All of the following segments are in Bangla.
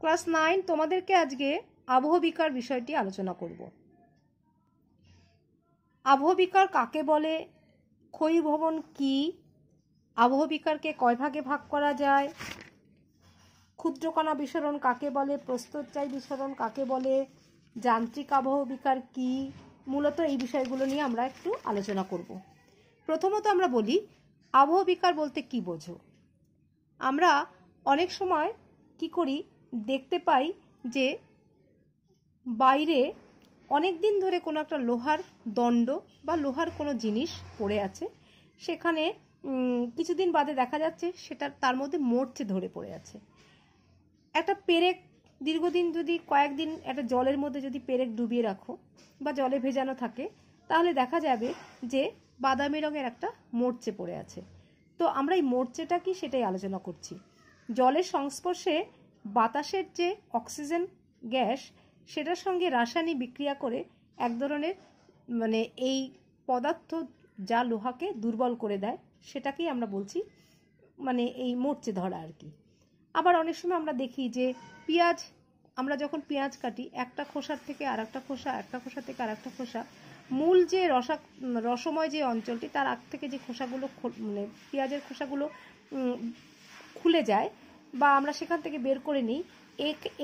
ক্লাস নাইন তোমাদেরকে আজকে আবহবিকার বিষয়টি আলোচনা করব আবহবিকার কাকে বলে ক্ষয়ীভবন কি আবহবিকারকে কয় ভাগে ভাগ করা যায় ক্ষুদ্রকণা বিসরণ কাকে বলে চাই বিসরণ কাকে বলে যান্ত্রিক আবহবিকার কি মূলত এই বিষয়গুলো নিয়ে আমরা একটু আলোচনা করব প্রথমত আমরা বলি আবহবিকার বলতে কি বোঝো আমরা অনেক সময় কি করি দেখতে পাই যে বাইরে অনেক দিন ধরে কোনো একটা লোহার দণ্ড বা লোহার কোনো জিনিস পড়ে আছে সেখানে কিছুদিন বাদে দেখা যাচ্ছে সেটা তার মধ্যে মরচে ধরে পড়ে আছে একটা পেরেক দীর্ঘদিন যদি কয়েকদিন একটা জলের মধ্যে যদি পেরেক ডুবিয়ে রাখো বা জলে ভেজানো থাকে তাহলে দেখা যাবে যে বাদামি রঙের একটা মরচে পড়ে আছে তো আমরা এই মরচেটা কি সেটাই আলোচনা করছি জলের সংস্পর্শে বাতাসের যে অক্সিজেন গ্যাস সেটার সঙ্গে রাসায়নিক বিক্রিয়া করে এক ধরনের মানে এই পদার্থ যা লোহাকে দুর্বল করে দেয় সেটাকেই আমরা বলছি মানে এই মরচে ধরা আর কি আবার অনেক সময় আমরা দেখি যে পেঁয়াজ আমরা যখন পেঁয়াজ কাটি একটা খোসার থেকে আর একটা খোসা একটা খোসা থেকে আর একটা খোসা মূল যে রসা রসময় যে অঞ্চলটি তার আগ থেকে যে খোসাগুলো মানে পেঁয়াজের খোসাগুলো খুলে যায় বা আমরা সেখান থেকে বের করে নিই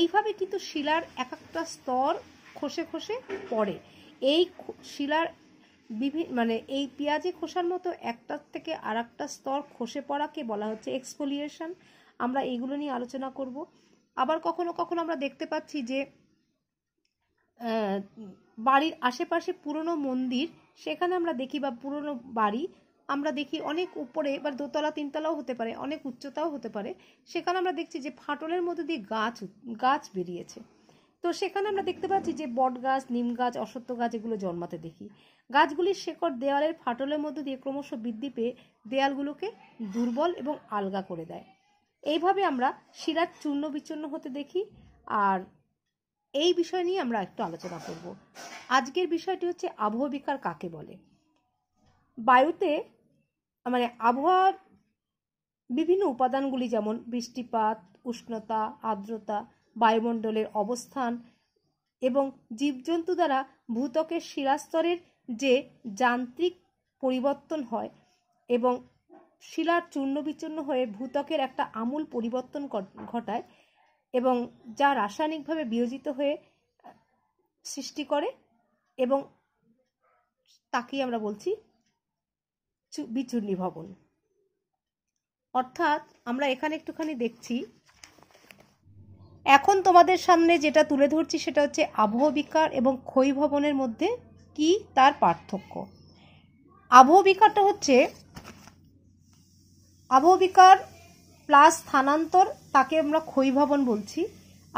এইভাবে কিন্তু শিলার এক একটা স্তর খসে খসে পড়ে এই শিলার বিভিন্ন মানে এই পেঁয়াজে খোসার মতো একটার থেকে আর একটা স্তর খসে পড়াকে বলা হচ্ছে এক্সফোলিয়েশন আমরা এইগুলো নিয়ে আলোচনা করব আবার কখনো কখনো আমরা দেখতে পাচ্ছি যে বাড়ির আশেপাশে পুরনো মন্দির সেখানে আমরা দেখি বা পুরনো বাড়ি আমরা দেখি অনেক উপরে এবার দোতলা তিনতলাও হতে পারে অনেক উচ্চতাও হতে পারে সেখানে আমরা দেখছি যে ফাটলের মধ্যে দিয়ে গাছ গাছ বেরিয়েছে তো সেখানে আমরা দেখতে পাচ্ছি যে বট গাছ নিম গাছ অসত্য গাছ এগুলো জন্মাতে দেখি গাছগুলির শেকড় দেওয়ালের ফাটলের মধ্যে দিয়ে ক্রমশ বৃদ্ধি পেয়ে দেয়ালগুলোকে দুর্বল এবং আলগা করে দেয় এইভাবে আমরা শিরার চূর্ণ বিচূর্ণ হতে দেখি আর এই বিষয় নিয়ে আমরা একটু আলোচনা করব আজকের বিষয়টি হচ্ছে আবহবিকার কাকে বলে বায়ুতে মানে আবহাওয়ার বিভিন্ন উপাদানগুলি যেমন বৃষ্টিপাত উষ্ণতা আর্দ্রতা বায়ুমণ্ডলের অবস্থান এবং জীবজন্তু দ্বারা ভূতকের শিলাস্তরের যে যান্ত্রিক পরিবর্তন হয় এবং শিলার চূর্ণ বিচূর্ণ হয়ে ভূতকের একটা আমূল পরিবর্তন ঘটায় এবং যা রাসায়নিকভাবে বিয়োজিত হয়ে সৃষ্টি করে এবং তাকেই আমরা বলছি বিচূর্ণী ভবন অর্থাৎ আমরা এখানে একটুখানি দেখছি এখন তোমাদের সামনে যেটা তুলে ধরছি সেটা হচ্ছে আবহবিকার এবং ক্ষয় ভবনের মধ্যে কি তার পার্থক্য আবহবিকারটা হচ্ছে আবহবিকার প্লাস স্থানান্তর তাকে আমরা ক্ষয় ভবন বলছি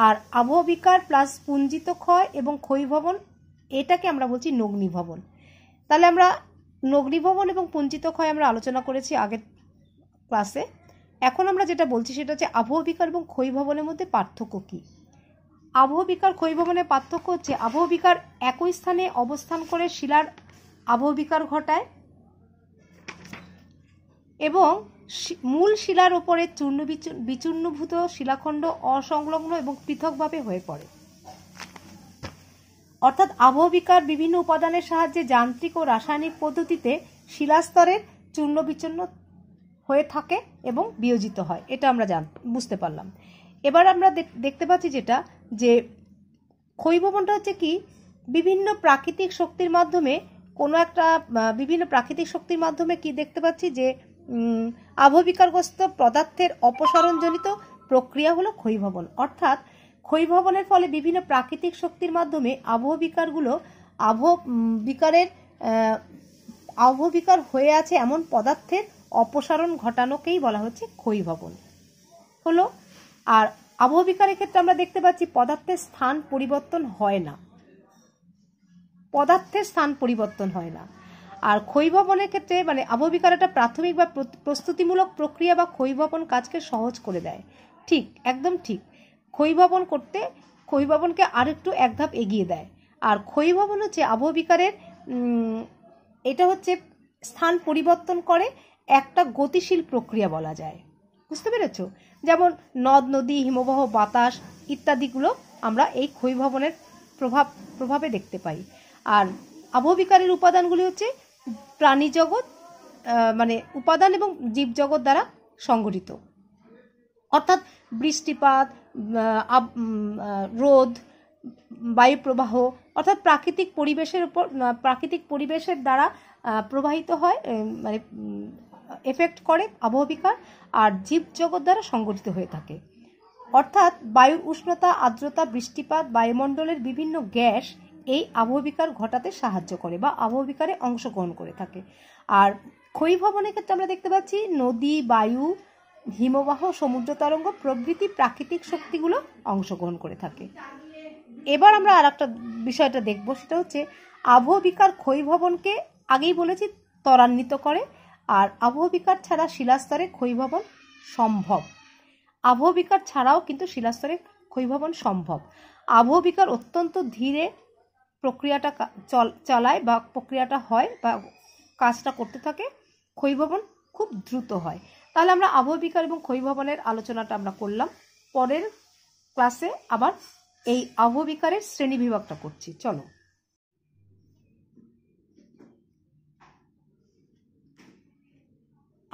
আর আবহবিকার প্লাস পুঞ্জিত ক্ষয় এবং ক্ষয় ভবন এটাকে আমরা বলছি নগ্নি ভবন তাহলে আমরা ভবন এবং পুঞ্জিত ক্ষয় আমরা আলোচনা করেছি আগের ক্লাসে এখন আমরা যেটা বলছি সেটা হচ্ছে আবহবিকার এবং ক্ষয় ভবনের মধ্যে পার্থক্য কী আবহ বিকার ভবনের পার্থক্য হচ্ছে আবহ বিকার একই স্থানে অবস্থান করে শিলার আবহবিকার ঘটায় এবং মূল শিলার ওপরে চূর্ণ বিচূর্ণভূত শিলাখণ্ড অসংলগ্ন এবং পৃথকভাবে হয়ে পড়ে অর্থাৎ আবহবিকার বিভিন্ন উপাদানের সাহায্যে যান্ত্রিক ও রাসায়নিক পদ্ধতিতে শিলাস্তরের চূর্ণ বিচূর্ণ হয়ে থাকে এবং বিয়োজিত হয় এটা আমরা জান বুঝতে পারলাম এবার আমরা দেখতে পাচ্ছি যেটা যে ক্ষয়ভবনটা হচ্ছে কি বিভিন্ন প্রাকৃতিক শক্তির মাধ্যমে কোনো একটা বিভিন্ন প্রাকৃতিক শক্তির মাধ্যমে কি দেখতে পাচ্ছি যে আবহবিকারগ্রস্ত পদার্থের অপসারণজনিত প্রক্রিয়া হলো ক্ষয়ভবন অর্থাৎ ক্ষয়ভবনের ফলে বিভিন্ন প্রাকৃতিক শক্তির মাধ্যমে আবহ বিকারগুলো আবহ বিকারের আবহ বিকার হয়ে আছে এমন পদার্থের অপসারণ ঘটানোকেই বলা হচ্ছে ক্ষয়ভবন হলো আর আবহ বিকারের ক্ষেত্রে আমরা দেখতে পাচ্ছি পদার্থের স্থান পরিবর্তন হয় না পদার্থের স্থান পরিবর্তন হয় না আর ক্ষয়ভবনের ক্ষেত্রে মানে আবহবিকার একটা প্রাথমিক বা প্রস্তুতিমূলক প্রক্রিয়া বা ক্ষয়ভবন কাজকে সহজ করে দেয় ঠিক একদম ঠিক ক্ষয়ীভবন করতে ক্ষয়ীভবনকে আরেকটু এক ধাপ এগিয়ে দেয় আর ক্ষয়ীভবন হচ্ছে আবহবিকারের এটা হচ্ছে স্থান পরিবর্তন করে একটা গতিশীল প্রক্রিয়া বলা যায় বুঝতে পেরেছ যেমন নদ নদী হিমবাহ বাতাস ইত্যাদিগুলো আমরা এই ক্ষয়ীভবনের প্রভাব প্রভাবে দেখতে পাই আর আবহবিকারের উপাদানগুলি হচ্ছে প্রাণী জগৎ মানে উপাদান এবং জীবজগৎ দ্বারা সংগঠিত অর্থাৎ বৃষ্টিপাত রোদ বায়ুপ্রবাহ অর্থাৎ প্রাকৃতিক পরিবেশের উপর প্রাকৃতিক পরিবেশের দ্বারা প্রবাহিত হয় মানে এফেক্ট করে আবহবিকার আর জীবজগৎ দ্বারা সংগঠিত হয়ে থাকে অর্থাৎ বায়ুর উষ্ণতা আর্দ্রতা বৃষ্টিপাত বায়ুমণ্ডলের বিভিন্ন গ্যাস এই আবহবিকার ঘটাতে সাহায্য করে বা আবহবিকারে অংশগ্রহণ করে থাকে আর ক্ষয়ীভবনের ক্ষেত্রে আমরা দেখতে পাচ্ছি নদী বায়ু হিমবাহ সমুদ্র তরঙ্গ প্রভৃতি প্রাকৃতিক শক্তিগুলো অংশগ্রহণ করে থাকে এবার আমরা আর একটা বিষয়টা দেখব সেটা হচ্ছে আবহবিকার ক্ষয়ভবনকে আগেই বলেছি ত্বরান্বিত করে আর আবহবিকার ছাড়া শিলাস্তরে ক্ষয়ভবন সম্ভব আবহবিকার ছাড়াও কিন্তু শিলাস্তরে ক্ষয়ভবন সম্ভব আবহবিকার অত্যন্ত ধীরে প্রক্রিয়াটা চল চালায় বা প্রক্রিয়াটা হয় বা কাজটা করতে থাকে ক্ষয়ভবন খুব দ্রুত হয় তাহলে আমরা বিকার এবং ক্ষয়ীভবনের আলোচনাটা আমরা করলাম পরের ক্লাসে আবার এই আবহবিকারের শ্রেণী বিভাগটা করছি চলো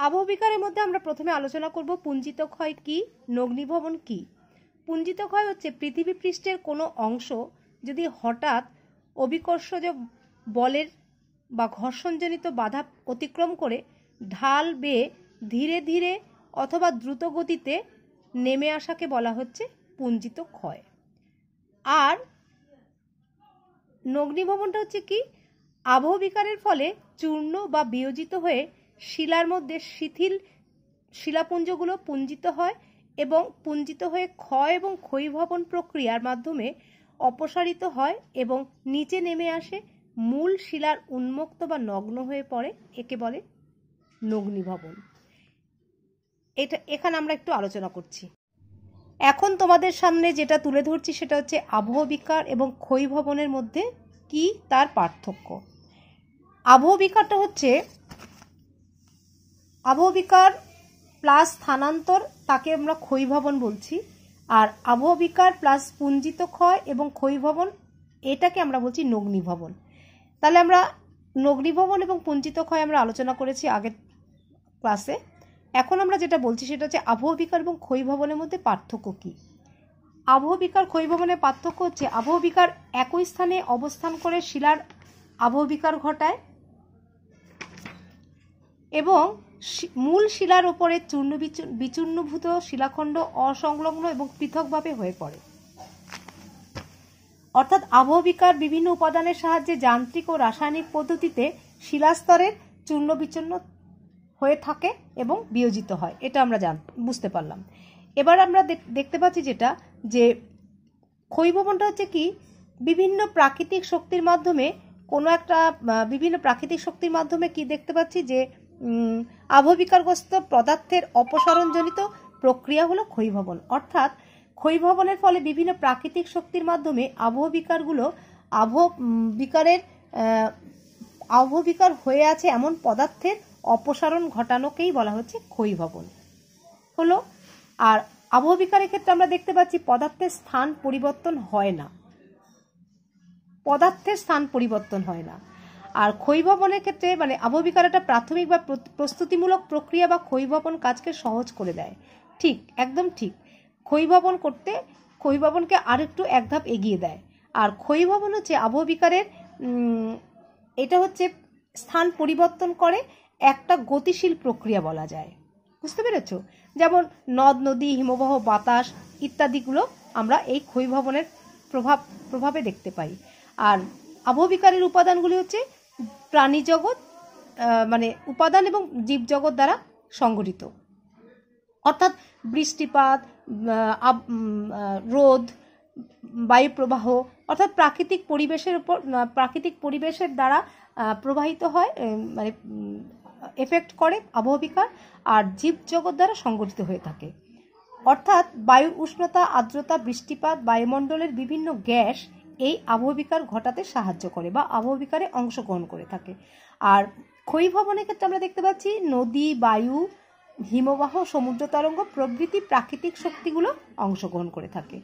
আবহবিকারের মধ্যে আমরা প্রথমে আলোচনা করব পুঞ্জিত ক্ষয় কী নগ্নিভবন কী পুঞ্জিত ক্ষয় হচ্ছে পৃথিবী পৃষ্ঠের কোনো অংশ যদি হঠাৎ অবিকর্ষজ বলের বা ঘর্ষণজনিত বাধা অতিক্রম করে ঢাল বেয়ে ধীরে ধীরে অথবা দ্রুত গতিতে নেমে আসাকে বলা হচ্ছে পুঞ্জিত ক্ষয় আর নগ্নিভবনটা হচ্ছে কি আবহবিকারের ফলে চূর্ণ বা বিয়োজিত হয়ে শিলার মধ্যে শিথিল শিলাপুঞ্জগুলো পুঞ্জিত হয় এবং পুঞ্জিত হয়ে ক্ষয় এবং ক্ষয়ীভবন প্রক্রিয়ার মাধ্যমে অপসারিত হয় এবং নিচে নেমে আসে মূল শিলার উন্মুক্ত বা নগ্ন হয়ে পড়ে একে বলে নগ্নিভবন এটা এখানে আমরা একটু আলোচনা করছি এখন তোমাদের সামনে যেটা তুলে ধরছি সেটা হচ্ছে আবহবিকার এবং ক্ষয়ভবনের মধ্যে কি তার পার্থক্য আবহবিকারটা হচ্ছে আবহবিকার প্লাস স্থানান্তর তাকে আমরা ক্ষয়ভবন বলছি আর আবহবিকার প্লাস পুঞ্জিত ক্ষয় এবং ক্ষয়ভবন এটাকে আমরা বলছি নগ্নিভবন তাহলে আমরা নগ্নিভবন এবং পুঞ্জিত ক্ষয় আমরা আলোচনা করেছি আগের ক্লাসে এখন আমরা যেটা বলছি সেটা হচ্ছে আবহ বিকার এবং ক্ষয়ভবনের মধ্যে পার্থক্য কী আবহ বিকার ক্ষয়ভবনের পার্থক্য হচ্ছে আবহ বিকার একই স্থানে অবস্থান করে শিলার আবহ বিকার ঘটায় এবং মূল শিলার ওপরে চূর্ণ বিচূর্ণভূত শিলাখণ্ড অসংলগ্ন এবং পৃথকভাবে হয়ে পড়ে অর্থাৎ আবহ বিকার বিভিন্ন উপাদানের সাহায্যে যান্ত্রিক ও রাসায়নিক পদ্ধতিতে শিলাস্তরের চূর্ণ বিচূর্ণ হয়ে থাকে এবং বিয়োজিত হয় এটা আমরা জান বুঝতে পারলাম এবার আমরা দেখতে পাচ্ছি যেটা যে ক্ষয়ভবনটা হচ্ছে কি বিভিন্ন প্রাকৃতিক শক্তির মাধ্যমে কোনো একটা বিভিন্ন প্রাকৃতিক শক্তির মাধ্যমে কি দেখতে পাচ্ছি যে আবহবিকারগ্রস্ত পদার্থের অপসারণজনিত প্রক্রিয়া হলো ক্ষয়ভবন অর্থাৎ ক্ষয়ভবনের ফলে বিভিন্ন প্রাকৃতিক শক্তির মাধ্যমে আবহবিকারগুলো আবহ বিকারের আবহবিকার হয়ে আছে এমন পদার্থের অপসারণ ঘটানোকেই বলা হচ্ছে ক্ষয়ীভবন হলো আর আবহবিকারের ক্ষেত্রে আমরা দেখতে পাচ্ছি পদার্থের স্থান পরিবর্তন হয় না পদার্থের স্থান পরিবর্তন হয় না আর ক্ষয়ভবনের ক্ষেত্রে মানে আবহবিকার একটা প্রাথমিক বা প্রস্তুতিমূলক প্রক্রিয়া বা ক্ষয়ভবন কাজকে সহজ করে দেয় ঠিক একদম ঠিক ক্ষয়ভবন করতে ক্ষয়ীভবনকে আর এক ধাপ এগিয়ে দেয় আর ক্ষয়ভবন হচ্ছে আবহবিকারের এটা হচ্ছে স্থান পরিবর্তন করে একটা গতিশীল প্রক্রিয়া বলা যায় বুঝতে পেরেছ যেমন নদ নদী হিমবাহ বাতাস ইত্যাদিগুলো আমরা এই ক্ষয়ভবনের প্রভাব প্রভাবে দেখতে পাই আর আবহবিকারের উপাদানগুলি হচ্ছে প্রাণী জগৎ মানে উপাদান এবং জীবজগৎ দ্বারা সংগঠিত অর্থাৎ বৃষ্টিপাত রোদ বায়ুপ্রবাহ অর্থাৎ প্রাকৃতিক পরিবেশের উপর প্রাকৃতিক পরিবেশের দ্বারা প্রবাহিত হয় মানে এফেক্ট করে আবহবিকার আর জীবজগৎ দ্বারা সংগঠিত হয়ে থাকে অর্থাৎ বায়ুর উষ্ণতা আর্দ্রতা বৃষ্টিপাত বায়ুমণ্ডলের বিভিন্ন গ্যাস এই আবহবিকার ঘটাতে সাহায্য করে বা আবহবিকারে অংশগ্রহণ করে থাকে আর ক্ষয়ীভবনের ক্ষেত্রে আমরা দেখতে পাচ্ছি নদী বায়ু হিমবাহ সমুদ্র তরঙ্গ প্রভৃতি প্রাকৃতিক শক্তিগুলো অংশগ্রহণ করে থাকে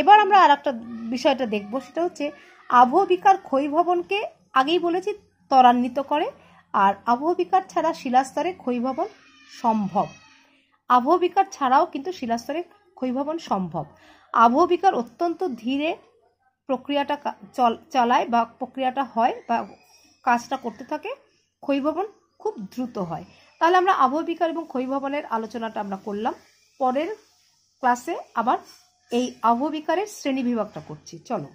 এবার আমরা আর একটা বিষয়টা দেখব সেটা হচ্ছে আবহবিকার ক্ষয়ীভবনকে আগেই বলেছি ত্বরান্বিত করে আর আবহবিকার ছাড়া শিলাস্তরে ক্ষয়ভবন সম্ভব আবহবিকার ছাড়াও কিন্তু শিলাস্তরে ক্ষয়ভবন সম্ভব আবহবিকার অত্যন্ত ধীরে প্রক্রিয়াটা চালায় বা প্রক্রিয়াটা হয় বা কাজটা করতে থাকে ক্ষয়ভবন খুব দ্রুত হয় তাহলে আমরা আবহবিকার এবং ক্ষয়ভবনের আলোচনাটা আমরা করলাম পরের ক্লাসে আবার এই আবহবিকারের শ্রেণীবিভাগটা করছি চলো